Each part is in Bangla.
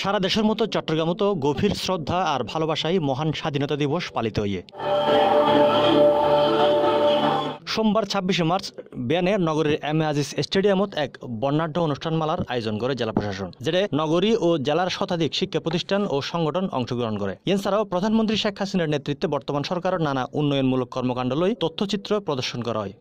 সারা দেশের মতো তো গভীর শ্রদ্ধা আর ভালোবাসায় মহান স্বাধীনতা দিবস পালিত হয়ে সোমবার ছাব্বিশে মার্চ ব্যানে নগরীর এম আজিজ স্টেডিয়ামত এক বর্ণাঢ্য অনুষ্ঠানমালার আয়োজন করে জেলা প্রশাসন যেটা নগরী ও জেলার শতাধিক শিক্ষা প্রতিষ্ঠান ও সংগঠন অংশগ্রহণ করে এছাড়াও প্রধানমন্ত্রী শেখ হাসিনার নেতৃত্বে বর্তমান সরকারের নানা উন্নয়নমূলক কর্মকাণ্ড লই তথ্যচিত্র প্রদর্শন করা হয়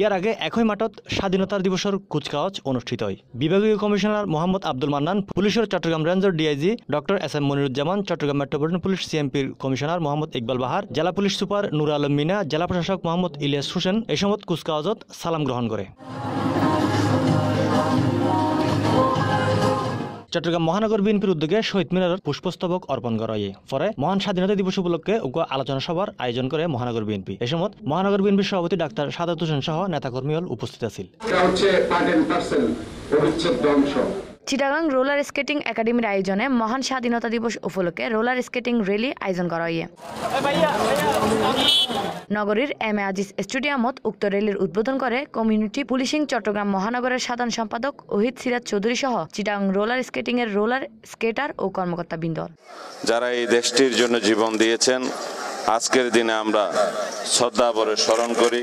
ইয়াৰ আগে একই মাঠত স্বাধীনতা দিৱসৰ কুচকাওয়াজ অনুষ্ঠিত হয় বিভাগীয় কমিশনার মোহাম্মদ আব্দুল মান্নান পুলিশের চট্টগ্রাম রেঞ্জের DIG doctor S M Moniruzzaman Chattogram metropolitan police সিএমপির কমিশনার মোহাম্মদ ইকবাল বাহার জেলা পুলিশ সুপার নুর আলম মিনা জেলা প্রশাসক মোহাম্মদ ইলিয়াস হোসেন এই সময় কুচকাওয়াজত সালাম গ্রহণ করে চট্টগ্রাম মহানগর বিএনপির উদ্যোগে শহীদ মিনারের পুষ্পস্তবক অর্পণ করা হয় পরে মহান স্বাধীনতা দিবস উপলক্ষে উগ্র আলোচনা সভার আয়োজন করে মহানগর বিএনপি এ সময় মহানগর বিএনপি সভাপতি ডাক্তার সাদাত হোসেন সহ নেতাকর্মীও উপস্থিত আছেন চিটাগাং রোলার স্কেটিং একাডেমির আয়োজনে মহান স্বাধীনতা দিবস উপলক্ষে রোলার স্কেটিং র্যালি আয়োজন করা হয় নগরীর এম এ আজিজ স্টেডিয়ামত উক্ত র্যালির উদ্বোধন করে কমিউনিটি পুলিশিং চট্টগ্রাম মহানগরের সাধারণ সম্পাদক অহিত সিরাজ চৌধুরী সহ চিটাং রোলার স্কেটিং এর রোলার স্কেটার ও কর্মকর্তা বৃন্দল যারা এই দেশটির জন্য জীবন দিয়েছেন আজকের দিনে আমরা শ্রদ্ধাভরে স্মরণ করি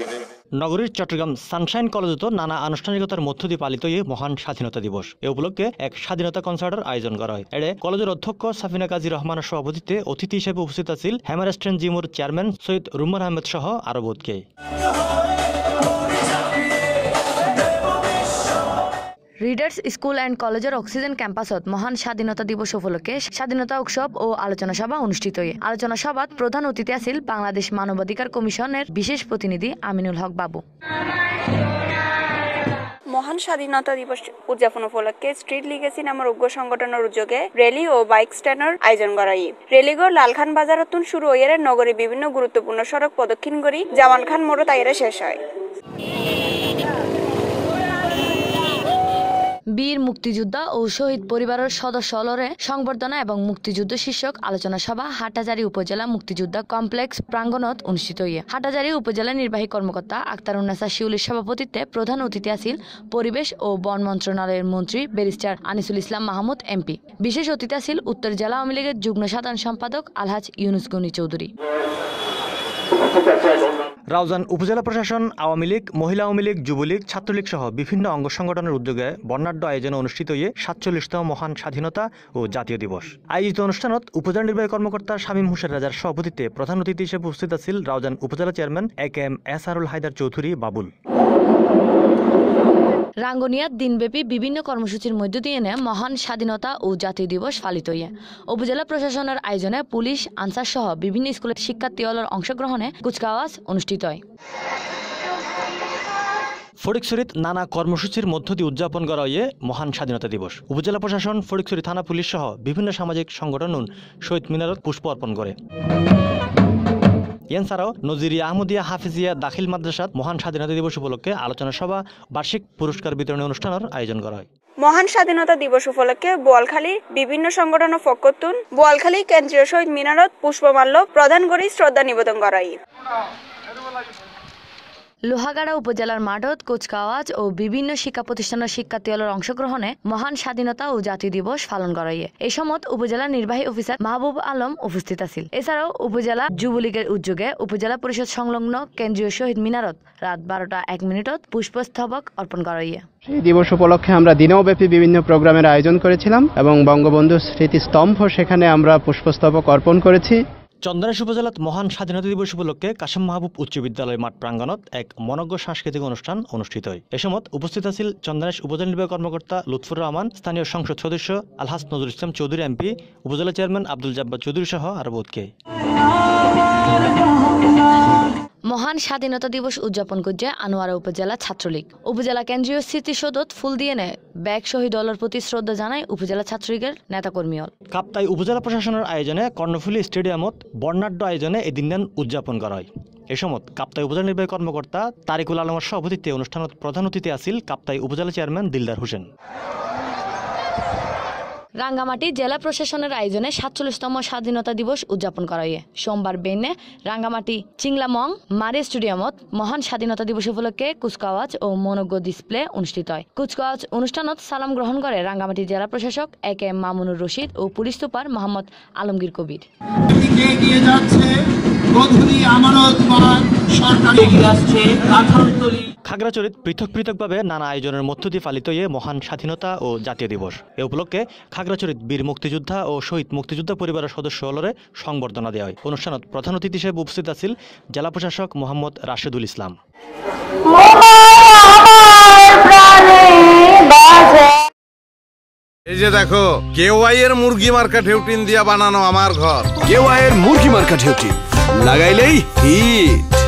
নগরীর চট্টগ্রাম সানশাইন কলেজত নানা আনুষ্ঠানিকতার মধ্য দিয়ে পালিত এই মহান স্বাধীনতা দিবস এ উপলক্ষে এক স্বাধীনতা কনসার্টের আয়োজন করা হয় এড়ে কলেজের অধ্যক্ষ সাফিনা কাজী রহমানের সভাপতিত্বে অতিথি হিসেবে উপস্থিত আছিল হ্যামারেস্টেন জিমুর চেয়ারম্যান সৈয়দ রুমান আহমেদ সহ আরবতকে রিডার্স স্কুল অ্যান্ড কলেজের অক্সিজেন ক্যাম্পাসত মহান স্বাধীনতা দিবস উপলক্ষে স্বাধীনতা উৎসব ও আলোচনা সভা অনুষ্ঠিত হয়ে আলোচনা সভাত প্রধান অতিথি আছিল বাংলাদেশ মানবাধিকার কমিশনের বিশেষ প্রতিনিধি আমিনুল হক বাবু মহান স্বাধীনতা দিবস উদযাপন উপলক্ষে স্ট্রিট লিগেসি নামের উগ্র সংগঠনের উদ্যোগে র্যালি ও বাইক স্ট্যান্ডের আয়োজন করা ই র্যালিগর লালখান বাজারতুন শুরু হইয়ারে নগরে বিভিন্ন গুরুত্বপূর্ণ সড়ক প্রদক্ষিণ করি জামান খান মোড়ত আইয়ারে শেষ হয় বীর মুক্তিযোদ্ধা ও শহীদ পরিবারের সদস্য সদস্যলরে সংবর্ধনা এবং মুক্তিযুদ্ধ শীর্ষক আলোচনা সভা হাটাজারি উপজেলা মুক্তিযোদ্ধা কমপ্লেক্স প্রাঙ্গণত অনুষ্ঠিত হইয়ে হাটাজারি উপজেলা নির্বাহী কর্মকর্তা আক্তার উন্নাসা শিউলির সভাপতিত্বে প্রধান অতিথি আছেন পরিবেশ ও বন মন্ত্রণালয়ের মন্ত্রী ব্যারিস্টার আনিসুল ইসলাম মাহমুদ এমপি বিশেষ অতিথি আছেন উত্তর জেলা আওয়ামী লীগের যুগ্ম সাধারণ সম্পাদক আলহাজ ইউনুস গনি চৌধুরী রাউজান উপজেলা প্রশাসন আওয়ামী লীগ মহিলা আওয়ামী লীগ যুবলীগ ছাত্রলীগ সহ বিভিন্ন অঙ্গ সংগঠনের উদ্যোগে বর্ণাঢ্য আয়োজনে অনুষ্ঠিত হয়ে সাতচল্লিশতম মহান স্বাধীনতা ও জাতীয় দিবস আয়োজিত অনুষ্ঠানত উপজেলা নির্বাহী কর্মকর্তা শামীম হোসেন রাজার সভাপতিত্বে প্রধান অতিথি হিসেবে উপস্থিত আছিল রাউজান উপজেলা chairman A K M S আরুল হায়দার চৌধুরী বাবুল রাঙ্গনিয়ার দিনব্যাপী বিভিন্ন কর্মসূচির মধ্য দিয়ে এনে মহান স্বাধীনতা ও জাতীয় দিবস পালিত হইয়া উপজেলা প্রশাসনের আয়োজনে পুলিশ আনসার সহ বিভিন্ন স্কুলের শিক্ষার্থী অংশগ্রহণে কুচকাওয়াজ অনুষ্ঠিত সঞ্চিতয় ফরিকসুরিত নানা কর্মসূচির মধ্য দিয়ে উদযাপন করা হয় মহান স্বাধীনতা দিবস উপজেলা প্রশাসন ফরিকসুরি থানা পুলিশ সহ বিভিন্ন সামাজিক সংগঠন শহীদ মিনারত পুষ্প অর্পণ করে এছাড়াও নজিরিয়া আহমদিয়া হাফিজিয়া দাখিল মাদ্রাসাত মহান স্বাধীনতা দিবস উপলক্ষে আলোচনা সভা বার্ষিক পুরস্কার বিতরণী অনুষ্ঠানের আয়োজন করা হয় মহান স্বাধীনতা দিবস উপলক্ষে বোয়ালখালী বিভিন্ন সংগঠন ও ফকতুন বোয়ালখালী কেন্দ্রীয় শহীদ মিনারত পুষ্পমাল্য প্রদান করে শ্রদ্ধা নিবেদন করা লোহাগাড়া উপজেলার মাডত কুচকাওয়াজ ও বিভিন্ন শিক্ষা প্রতিষ্ঠানের শিক্ষার্থীদের অংশগ্রহণে মহান স্বাধীনতা ও জাতি দিবস পালন করাইয়ে এই সময় উপজেলা নির্বাহী অফিসার মাহবুব আলম উপস্থিত আছিল এছাড়াও উপজেলা যুবলীগের উদ্যোগে উপজেলা পরিষদ সংলগ্ন কেন্দ্রীয় শহীদ মিনারত রাত বারোটা এক মিনিটত পুষ্পস্তবক অর্পণ করাইয়ে এই দিবস উপলক্ষে আমরা দিনব্যাপী বিভিন্ন প্রোগ্রামের আয়োজন করেছিলাম এবং বঙ্গবন্ধু স্মৃতিস্তম্ভ সেখানে আমরা পুষ্পস্তবক অর্পণ করেছি চন্দ্রাস উপজেলাত মহান স্বাধীনতা দিবস উপলক্ষে কাশেম মাহবুব উচ্চ বিদ্যালয় মাঠ প্রাঙ্গণত এক মনজ্ঞ সাংস্কৃতিক অনুষ্ঠান অনুষ্ঠিত হয় এ সময় উপস্থিত আছিল চন্দ্রাস উপজেলা নির্বাহী কর্মকর্তা লুৎফুর রহমান স্থানীয় সংসদ সদস্য আলহাস নজরুল ইসলাম চৌধুরী এমপি উপজেলা চেয়ারম্যান আব্দুল জাব্বার চৌধুরী সহ আরও বোধকে মহান স্বাধীনতা দিবস উদযাপন করছে আনোয়ারা উপজেলা ছাত্রলীগ উপজেলা কেন্দ্রীয় স্মৃতিসৌধত ফুল দিয়ে নেয় ব্যাগ শহীদ দলের প্রতি শ্রদ্ধা জানায় উপজেলা ছাত্রলীগের নেতাকর্মীল কাপ্তাই উপজেলা প্রশাসনের আয়োজনে কর্ণফুলী স্টেডিয়ামত বর্ণাঢ্য আয়োজনে এই দিন উদযাপন করা হয় এ সময় কাপ্তাই উপজেলা নির্বাহী কর্মকর্তা তারিকুল আলমের সভাপতিত্বে অনুষ্ঠানত প্রধান অতিথি আছিল কাপ্তাই উপজেলা চেয়ারম্যান দিলদার হোসেন রাঙ্গামাটি জেলা প্রশাসনের আয়োজনে সাতচল্লিশতম স্বাধীনতা দিবস উদযাপন করা হয় সোমবার বেনে রাঙ্গামাটি চিংলামং মারি স্টেডিয়ামত মহান স্বাধীনতা দিবস উপলক্ষে কুচকাওয়াজ ও মনোজ্ঞ ডিসপ্লে অনুষ্ঠিত হয় কুচকাওয়াজ অনুষ্ঠানত সালাম গ্রহণ করে রাঙ্গামাটি জেলা প্রশাসক এ কে মামুনুর রশিদ ও পুলিশ সুপার মোহাম্মদ আলমগীর কবির খাগড়াচড়িত পৃথক পৃথকভাবে নানা আয়োজনের মধ্য দিয়ে পালিত এ মহান স্বাধীনতা ও জাতীয় দিবস এ উপলক্ষে খাগড়াছড়িত বীর মুক্তিযোদ্ধা ও শহীদ মুক্তিযোদ্ধা পরিবারের সদস্য হলরে সংবর্ধনা দেওয়া হয় অনুষ্ঠানত প্রধান অতিথি হিসেবে উপস্থিত আছিল জেলা প্রশাসক মোহাম্মদ রাশেদুল ইসলাম এই যে দেখো কেওয়াই এর মুরগি মার্কা ঢেউটিন দিয়া বানানো আমার ঘর কেওয়াই এর মুরগি মার্কা ঢেউটিন লাগাইলেই হিট